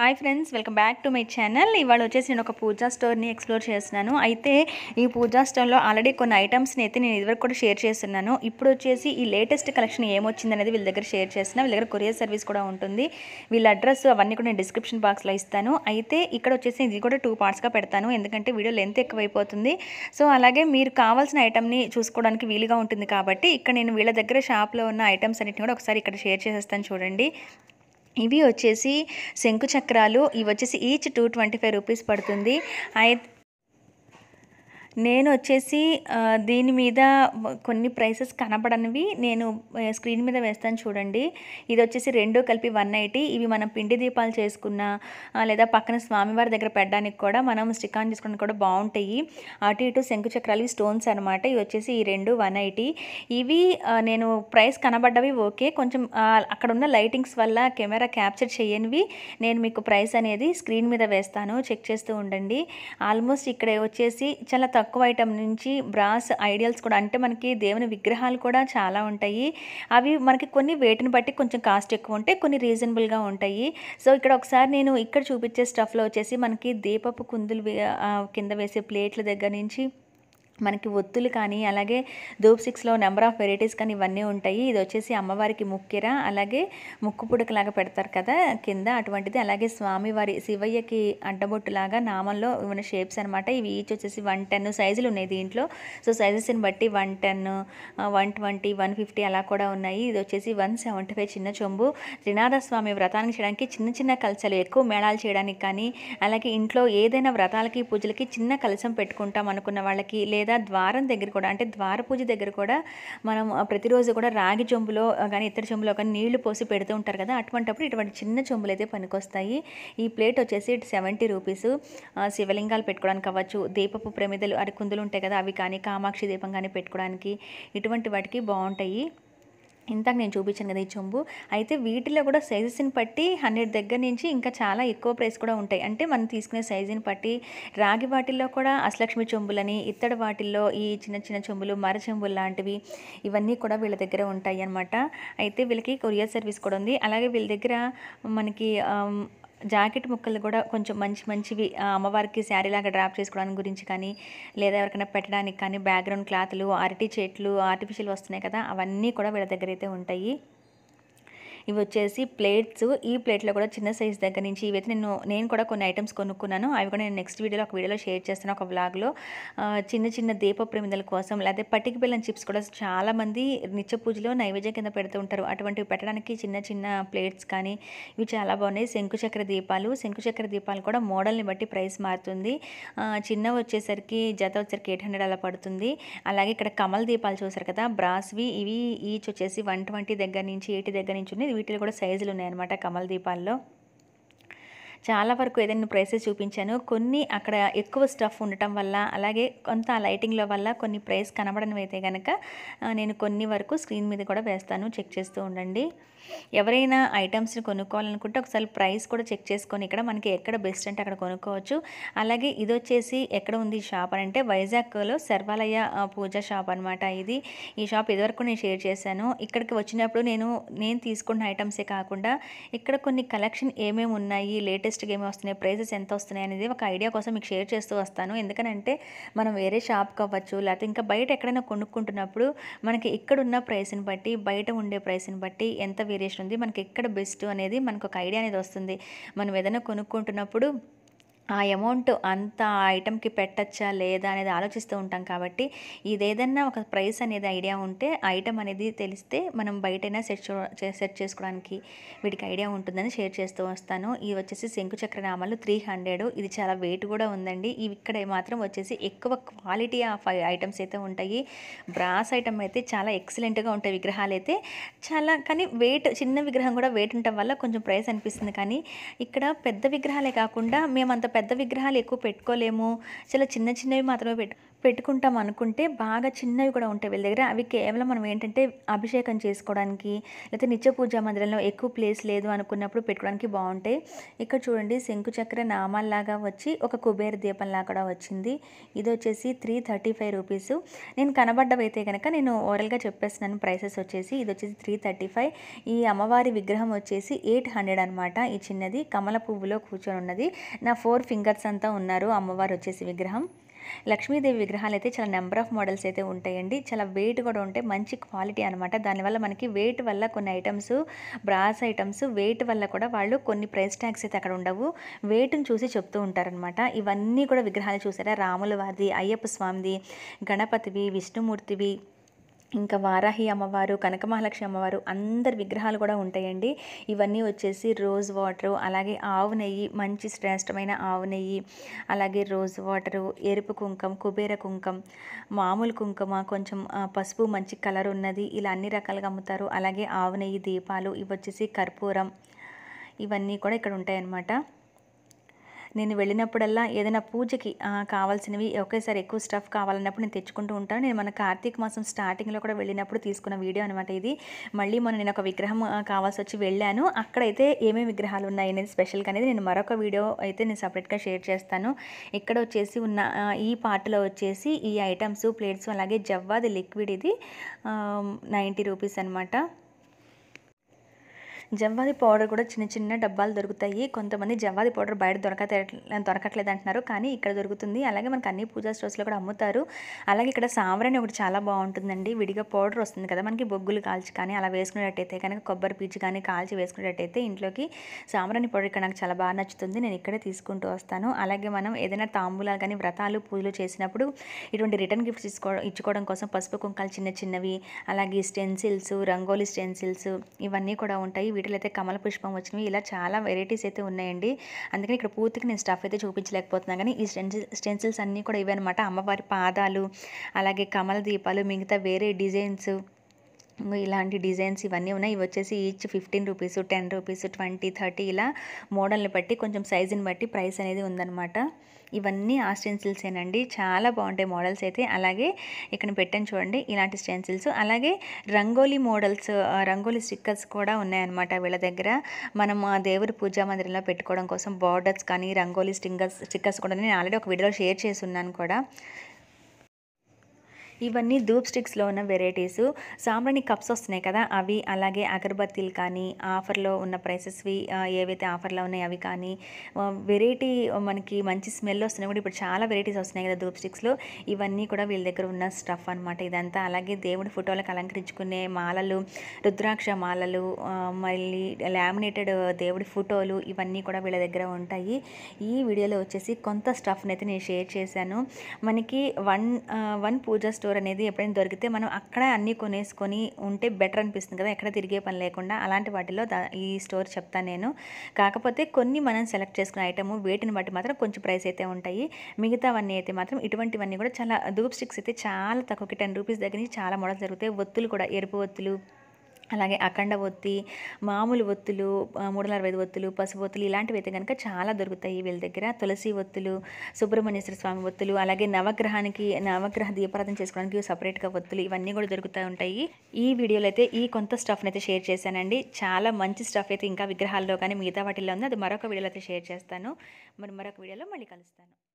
hi friends welcome back to my channel ఇవాళ వచ్చేసి నేను ఒక పూజా స్టోర్ని ఎక్స్ప్లోర్ చేస్తున్నాను అయితే ఈ పూజా స్టోర్లో ఆల్రెడీ కొన్ని ఐటమ్స్ని అయితే నేను ఇదివరకు కూడా షేర్ చేస్తున్నాను ఇప్పుడు వచ్చేసి ఈ లేటెస్ట్ కలెక్షన్ ఏమొచ్చింది అనేది వీళ్ళ దగ్గర షేర్ చేస్తున్నా వీళ్ళ దగ్గర కొరియర్ సర్వీస్ కూడా ఉంటుంది వీళ్ళ అడ్రస్ అవన్నీ కూడా నేను డిస్క్రిప్షన్ బాక్స్లో ఇస్తాను అయితే ఇక్కడ వచ్చేసి ఇది కూడా టూ పార్ట్స్గా పెడతాను ఎందుకంటే వీడియో లెంత్ ఎక్కువైపోతుంది సో అలాగే మీరు కావాల్సిన ఐటమ్ని చూసుకోవడానికి వీలుగా ఉంటుంది కాబట్టి ఇక్కడ నేను వీళ్ళ దగ్గర షాప్లో ఉన్న ఐటమ్స్ అన్నిటిని కూడా ఒకసారి ఇక్కడ షేర్ చేసేస్తాను చూడండి ఇవి వచ్చేసి శంకు చక్రాలు ఇవి వచ్చేసి each two twenty five rupees పడుతుంది నేను వచ్చేసి దీని మీద కొన్ని ప్రైసెస్ కనపడనివి నేను స్క్రీన్ మీద వేస్తాను చూడండి ఇది వచ్చేసి రెండో కలిపి వన్ ఎయిటీ ఇవి మనం పిండి దీపాలు చేసుకున్న లేదా పక్కన స్వామివారి దగ్గర పెట్టడానికి కూడా మనం స్టికాన్ చేసుకోవడానికి కూడా బాగుంటాయి అటు ఇటు శంకు చక్రాలు స్టోన్స్ అనమాట ఇవి వచ్చేసి ఈ రెండు వన్ ఇవి నేను ప్రైస్ కనబడ్డవి ఓకే కొంచెం అక్కడ ఉన్న లైటింగ్స్ వల్ల కెమెరా క్యాప్చర్ చేయనివి నేను మీకు ప్రైస్ అనేది స్క్రీన్ మీద వేస్తాను చెక్ చేస్తూ ఉండండి ఆల్మోస్ట్ ఇక్కడ వచ్చేసి చాలా తక్కువ తక్కువ ఐటమ్ నుంచి బ్రాస్ ఐడియల్స్ కూడా అంటే మనకి దేవుని విగ్రహాలు కూడా చాలా ఉంటాయి అవి మనకి కొన్ని వేటిని బట్టి కొంచెం కాస్ట్ ఎక్కువ ఉంటాయి కొన్ని రీజనబుల్గా ఉంటాయి సో ఇక్కడ ఒకసారి నేను ఇక్కడ చూపించే స్టఫ్లో వచ్చేసి మనకి దీపపు కుందులు కింద వేసే ప్లేట్ల దగ్గర నుంచి మనకి ఒత్తులు కానీ అలాగే ధూప్ సిక్స్లో నెంబర్ ఆఫ్ వెరైటీస్ కానీ ఇవన్నీ ఉంటాయి ఇది వచ్చేసి అమ్మవారికి ముక్కిర అలాగే ముక్కు పుడకలాగా పెడతారు కదా కింద అటువంటిది అలాగే స్వామివారి శివయ్యకి అడ్డబొట్టులాగా నామంలో ఉన్న షేప్స్ అనమాట ఇవి ఈచ్ వచ్చేసి వన్ టెన్ సైజులు ఉన్నాయి దీంట్లో సో సైజెస్ని బట్టి one ten one twenty one fifty అలా కూడా ఉన్నాయి ఇది వచ్చేసి వన్ సెవెంటీ ఫైవ్ చిన్న చొంబు త్రినాథస్వామి వ్రతానికి చేయడానికి చిన్న చిన్న కలసలు ఎక్కువ మేళాలు చేయడానికి కానీ అలాగే ఇంట్లో ఏదైనా వ్రతాలకి పూజలకి చిన్న కలసం పెట్టుకుంటాం అనుకున్న వాళ్ళకి లేదా లేదా ద్వారం దగ్గర కూడా అంటే ద్వార పూజ దగ్గర కూడా మనం ప్రతిరోజు కూడా రాగి చెంబులో కానీ ఇతర చెంబులో కానీ నీళ్లు పోసి పెడుతూ ఉంటారు కదా అటువంటిప్పుడు ఇటువంటి చిన్న చెంబులు అయితే పనికొస్తాయి ఈ ప్లేట్ వచ్చేసి సెవెంటీ రూపీస్ శివలింగాలు పెట్టుకోవడానికి అవ్వచ్చు దీపపు ప్రమిదలు కుందులు ఉంటాయి కదా అవి కానీ కామాక్షి దీపం కానీ పెట్టుకోవడానికి ఇటువంటి వాటికి బాగుంటాయి ఇంతకు నేను చూపించాను కదా ఈ చెంబు అయితే వీటిలో కూడా సైజెస్ని బట్టి హండ్రెడ్ దగ్గర నుంచి ఇంకా చాలా ఎక్కువ ప్రైస్ కూడా ఉంటాయి అంటే మనం తీసుకునే సైజుని బట్టి రాగి వాటిల్లో కూడా అసలక్ష్మి చెంబులని ఇత్తడి వాటిల్లో ఈ చిన్న చిన్న చెంబులు మర చెంబులు లాంటివి ఇవన్నీ కూడా వీళ్ళ దగ్గర ఉంటాయి అనమాట అయితే వీళ్ళకి కొరియర్ సర్వీస్ కూడా ఉంది అలాగే వీళ్ళ దగ్గర మనకి జాకెట్ ముక్కలు కూడా కొంచెం మంచి మంచివి అమ్మవారికి లాగా డ్రాప్ చేసుకోవడానికి గురించి కానీ లేదా ఎవరికైనా పెట్టడానికి కానీ బ్యాక్గ్రౌండ్ క్లాత్లు అరటి చెట్లు ఆర్టిఫిషియల్ వస్తున్నాయి కదా అవన్నీ కూడా వీళ్ళ దగ్గర అయితే ఉంటాయి ఇవి వచ్చేసి ప్లేట్స్ ఈ ప్లేట్లో కూడా చిన్న సైజ్ దగ్గర నుంచి ఇవైతే నేను నేను కూడా కొన్ని ఐటమ్స్ కొనుక్కున్నాను అవి కూడా నేను నెక్స్ట్ వీడియోలో ఒక వీడియోలో షేర్ చేస్తాను ఒక వ్లాగ్లో చిన్న చిన్న దీప ప్రమిదల కోసం లేదా పటిక బెల్లం చిప్స్ కూడా చాలామంది నిత్య పూజలో నైవేద్యం కింద పెడుతూ ఉంటారు అటువంటివి పెట్టడానికి చిన్న చిన్న ప్లేట్స్ కానీ ఇవి చాలా బాగున్నాయి శంకుచక్ర దీపాలు శంకుచక్ర దీపాలు కూడా మోడల్ని బట్టి ప్రైస్ మారుతుంది చిన్న వచ్చేసరికి జత వచ్చేసరికి ఎయిట్ హండ్రెడ్ అలా పడుతుంది అలాగే ఇక్కడ కమల్ దీపాలు చూసారు కదా బ్రాస్వి ఇవి ఈచ్ వచ్చేసి వన్ ట్వంటీ దగ్గర నుంచి ఎయిటీ దగ్గర నుంచి ఉన్నాయి వీటిలో కూడా సైజులు ఉన్నాయన్నమాట కమల్ దీపాల్లో చాలా వరకు ఏదైనా ప్రైసెస్ చూపించాను కొన్ని అక్కడ ఎక్కువ స్టఫ్ ఉండటం వల్ల అలాగే కొంత లైటింగ్ల వల్ల కొన్ని ప్రైస్ కనబడనివైతే కనుక నేను కొన్ని వరకు స్క్రీన్ మీద కూడా వేస్తాను చెక్ చేస్తూ ఉండండి ఎవరైనా ఐటమ్స్ని కొనుక్కోవాలనుకుంటే ఒకసారి ప్రైస్ కూడా చెక్ చేసుకొని ఇక్కడ మనకి ఎక్కడ బెస్ట్ అంటే అక్కడ కొనుక్కోవచ్చు అలాగే ఇది వచ్చేసి ఎక్కడ ఉంది షాప్ అని అంటే వైజాగ్లో సర్వాలయ పూజ షాప్ అనమాట ఇది ఈ షాప్ ఇదివరకు నేను షేర్ చేశాను ఇక్కడికి వచ్చినప్పుడు నేను నేను తీసుకున్న ఐటమ్సే కాకుండా ఇక్కడ కొన్ని కలెక్షన్ ఏమేమి ఉన్నాయి లేటెస్ట్గా ఏమి వస్తున్నాయి ప్రైజెస్ ఎంత వస్తున్నాయి అనేది ఒక ఐడియా కోసం మీకు షేర్ చేస్తూ వస్తాను ఎందుకనంటే మనం వేరే షాప్కి అవ్వచ్చు లేకపోతే ఇంకా బయట ఎక్కడైనా కొనుక్కుంటున్నప్పుడు మనకి ఇక్కడ ఉన్న ప్రైస్ని బట్టి బయట ఉండే ప్రైస్ని బట్టి ఎంత వేరియేషన్ ఉంది మనకి ఎక్కడ బెస్ట్ అనేది మనకు ఒక ఐడియా అనేది వస్తుంది మనం ఏదైనా కొనుక్కుంటున్నప్పుడు ఆ అమౌంట్ అంత ఐటెంకి పెట్టచ్చా లేదా అనేది ఆలోచిస్తూ ఉంటాం కాబట్టి ఇదేదన్నా ఒక ప్రైస్ అనేది ఐడియా ఉంటే ఐటెం అనేది తెలిస్తే మనం బయటైనా సెట్ సెట్ చేసుకోవడానికి వీటికి ఐడియా ఉంటుందని షేర్ చేస్తూ వస్తాను ఇవి వచ్చేసి శంకు చక్రనామాలు త్రీ హండ్రెడ్ ఇది చాలా వెయిట్ కూడా ఉందండి ఇవి ఇక్కడ మాత్రం వచ్చేసి ఎక్కువ క్వాలిటీ ఆఫ్ ఐటమ్స్ అయితే ఉంటాయి బ్రాస్ ఐటమ్ అయితే చాలా ఎక్సలెంట్గా ఉంటాయి విగ్రహాలు అయితే చాలా కానీ వెయిట్ చిన్న విగ్రహం కూడా వెయిట్ ఉండటం వల్ల కొంచెం ప్రైస్ అనిపిస్తుంది కానీ ఇక్కడ పెద్ద విగ్రహాలే కాకుండా మేమంత పెద్ద విగ్రహాలు ఎక్కువ పెట్టుకోలేము చాలా చిన్న చిన్నవి మాత్రమే పెట్టు పెట్టుకుంటాం అనుకుంటే బాగా చిన్నవి కూడా ఉంటాయి వీళ్ళ దగ్గర అవి కేవలం మనం ఏంటంటే అభిషేకం చేసుకోవడానికి లేకపోతే నిత్య పూజా మందిరంలో ఎక్కువ ప్లేస్ లేదు అనుకున్నప్పుడు పెట్టుకోవడానికి బాగుంటాయి ఇక్కడ చూడండి శంకుచక్ర నామాల్లాగా వచ్చి ఒక కుబేర దీపంలా కూడా వచ్చింది ఇది వచ్చేసి త్రీ థర్టీ ఫైవ్ రూపీస్ నేను కనబడ్డవైతే కనుక నేను ఓవరల్గా చెప్పేస్తున్నాను ప్రైసెస్ వచ్చేసి ఇది వచ్చేసి త్రీ థర్టీ ఫైవ్ ఈ అమ్మవారి విగ్రహం వచ్చేసి ఎయిట్ హండ్రెడ్ అనమాట ఈ చిన్నది కమల పువ్వులో కూర్చొని ఉన్నది నా ఫోర్ ఫింగర్స్ అంతా ఉన్నారు అమ్మవారు వచ్చేసి విగ్రహం లక్ష్మీదేవి విగ్రహాలు అయితే చాలా నెంబర్ ఆఫ్ మోడల్స్ అయితే ఉంటాయండి చాలా వెయిట్ కూడా ఉంటాయి మంచి క్వాలిటీ అనమాట దానివల్ల మనకి వెయిట్ వల్ల కొన్ని ఐటమ్స్ బ్రాస్ ఐటమ్స్ వెయిట్ వల్ల కూడా వాళ్ళు కొన్ని ప్రైస్ ట్యాగ్స్ అయితే అక్కడ ఉండవు వెయిట్ని చూసి చెప్తూ ఉంటారనమాట ఇవన్నీ కూడా విగ్రహాలు చూసారా రాముల వారిది అయ్యప్ప స్వామిది గణపతివి విష్ణుమూర్తివి ఇంకా వారాహి అమ్మవారు కనక మహాలక్ష్మి అమ్మవారు అందరి విగ్రహాలు కూడా ఉంటాయండి ఇవన్నీ వచ్చేసి రోజ్ వాటరు అలాగే ఆవు నెయ్యి మంచి శ్రేష్టమైన ఆవు నెయ్యి అలాగే రోజ్ వాటరు ఎరుపు కుంకం కుబేర కుంకం మామూలు కుంకుమ కొంచెం పసుపు మంచి కలర్ ఉన్నది ఇలా అన్ని రకాలుగా అమ్ముతారు అలాగే ఆవు నెయ్యి దీపాలు ఇవి వచ్చేసి కర్పూరం ఇవన్నీ కూడా ఇక్కడ ఉంటాయన్నమాట నేను వెళ్ళినప్పుడల్లా ఏదైనా పూజకి కావాల్సినవి ఒకేసారి ఎక్కువ స్టఫ్ కావాలన్నప్పుడు నేను తెచ్చుకుంటూ ఉంటాను నేను మన కార్తీక మాసం స్టార్టింగ్లో కూడా వెళ్ళినప్పుడు తీసుకున్న వీడియో అనమాట ఇది మళ్ళీ మొన్న నేను ఒక విగ్రహం కావాల్సి వచ్చి వెళ్ళాను అక్కడైతే ఏమేమి విగ్రహాలు ఉన్నాయి అనేది స్పెషల్గా అనేది నేను మరొక వీడియో అయితే నేను సపరేట్గా షేర్ చేస్తాను ఇక్కడ వచ్చేసి ఉన్న ఈ పార్ట్లో వచ్చేసి ఈ ఐటమ్స్ ప్లేట్స్ అలాగే జవ్వాది లిక్విడ్ ఇది నైంటీ రూపీస్ అనమాట జవ్వాది పౌడర్ కూడా చిన్న చిన్న డబ్బాలు దొరుకుతాయి కొంతమంది జవ్వాది పౌడర్ బయట దొరకతే దొరకట్లేదు అంటున్నారు కానీ ఇక్కడ దొరుకుతుంది అలాగే మనకు అన్ని పూజా స్టోర్స్లో కూడా అమ్ముతారు అలాగే ఇక్కడ సాంబ్రాణి ఒకటి చాలా బాగుంటుందండి విడిగా పౌడర్ వస్తుంది కదా మనకి బొగ్గులు కాల్చి కానీ అలా వేసుకునేటట్టయితే కనుక కొబ్బరి పీచు కానీ కాల్చి వేసుకునేటట్టయితే ఇంట్లోకి సాంబ్రాణి పౌడర్ ఇక్కడ నాకు చాలా బాగా నచ్చుతుంది నేను ఇక్కడే తీసుకుంటూ వస్తాను అలాగే మనం ఏదైనా తాంబూలాలు కానీ వ్రతాలు పూజలు చేసినప్పుడు ఇటువంటి రిటర్న్ గిఫ్ట్స్ తీసుకో ఇచ్చుకోవడం కోసం పసుపు కుంకాలు చిన్న చిన్నవి అలాగే స్టెన్సిల్స్ రంగోలీ స్టెన్సిల్స్ ఇవన్నీ కూడా ఉంటాయి వీటిలో అయితే కమల పుష్పం వచ్చినవి ఇలా చాలా వెరైటీస్ అయితే ఉన్నాయండి అందుకని ఇక్కడ పూర్తిగా నేను స్టఫ్ అయితే చూపించలేకపోతున్నాను కానీ ఈ స్టెన్సిల్ స్టెన్సిల్స్ అన్నీ కూడా ఇవన్నమాట అమ్మవారి పాదాలు అలాగే కమల దీపాలు మిగతా వేరే డిజైన్స్ ఇలాంటి డిజైన్స్ ఇవన్నీ ఉన్నాయి ఇవి వచ్చేసి each fifteen rupees ten rupees twenty thirty ఇలా మోడల్ని బట్టి కొంచెం సైజుని బట్టి ప్రైస్ అనేది ఉందన్నమాట ఇవన్నీ ఆ స్టెన్సిల్సేనండి చాలా బాగుంటాయి మోడల్స్ అయితే అలాగే ఇక్కడ పెట్టాను చూడండి ఇలాంటి స్టెన్సిల్స్ అలాగే రంగోలీ మోడల్స్ రంగోలీ స్టిక్కర్స్ కూడా ఉన్నాయన్నమాట వీళ్ళ దగ్గర మనం ఆ దేవుడి పూజా మందిరంలో పెట్టుకోవడం కోసం బార్డర్స్ కానీ రంగోలీ స్టింగర్స్ స్టిక్కర్స్ కూడా నేను ఆల్రెడీ ఒక వీడియోలో షేర్ చేసి ఉన్నాను కూడా ఇవన్నీ ధూప్ స్టిక్స్లో ఉన్న వెరైటీస్ సాంబ్రాణి కప్స్ వస్తున్నాయి కదా అవి అలాగే అగర్బత్తీలు కానీ ఆఫర్లో ఉన్న ప్రైసెస్వి ఏవైతే ఆఫర్లో ఉన్నాయో అవి కానీ వెరైటీ మనకి మంచి స్మెల్ వస్తున్నాయి కూడా ఇప్పుడు చాలా వెరైటీస్ వస్తున్నాయి కదా ధూప్ స్టిక్స్లో ఇవన్నీ కూడా వీళ్ళ దగ్గర ఉన్న స్టఫ్ అనమాట ఇదంతా అలాగే దేవుడి ఫోటోలకు అలంకరించుకునే మాలలు రుద్రాక్ష మాలలు మళ్ళీ లామినేటెడ్ దేవుడి ఫోటోలు ఇవన్నీ కూడా వీళ్ళ దగ్గర ఉంటాయి ఈ వీడియోలో వచ్చేసి కొంత స్టఫ్ని అయితే నేను షేర్ చేశాను మనకి one one puja store store అనేది ఎప్పుడైనా దొరికితే మనం అక్కడ అన్నీ కొనేసుకొని ఉంటే బెటర్ అనిపిస్తుంది కదా ఎక్కడ తిరిగే పని లేకుండా అలాంటి వాటిలో ఈ స్టోర్ చెప్తాను నేను కాకపోతే కొన్ని మనం సెలెక్ట్ చేసుకున్న ఐటమ్ వేటిని బట్టి మాత్రం కొంచెం ప్రైస్ అయితే ఉంటాయి మిగతావన్నీ అయితే మాత్రం ఇటువంటివన్నీ కూడా చాలా దూప్ స్టిక్స్ అయితే చాలా తక్కువకి టెన్ రూపీస్ దగ్గర నుంచి చాలా మోడల్ జరుగుతాయి ఒత్తులు కూడా ఎరుపు ఒత్తులు అలాగే అఖండ ఒత్తి మామూలు ఒత్తులు మూడు నలభై ఐదు ఒత్తులు పసుపు ఒత్తులు ఇలాంటివి అయితే కనుక చాలా దొరుకుతాయి వీళ్ళ దగ్గర తులసి ఒత్తులు సుబ్రహ్మణ్యేశ్వర స్వామి ఒత్తులు అలాగే నవగ్రహానికి నవగ్రహ దీపారాధన చేసుకోవడానికి సపరేట్గా ఒత్తులు ఇవన్నీ కూడా దొరుకుతూ ఉంటాయి ఈ వీడియోలో అయితే ఈ కొంత స్టఫ్ని అయితే షేర్ చేశానండి చాలా మంచి స్టఫ్ అయితే ఇంకా విగ్రహాల్లో కానీ మిగతా వాటిల్లో ఉంది అది మరొక వీడియోలో అయితే షేర్ చేస్తాను మరి మరొక వీడియోలో మళ్ళీ కలుస్తాను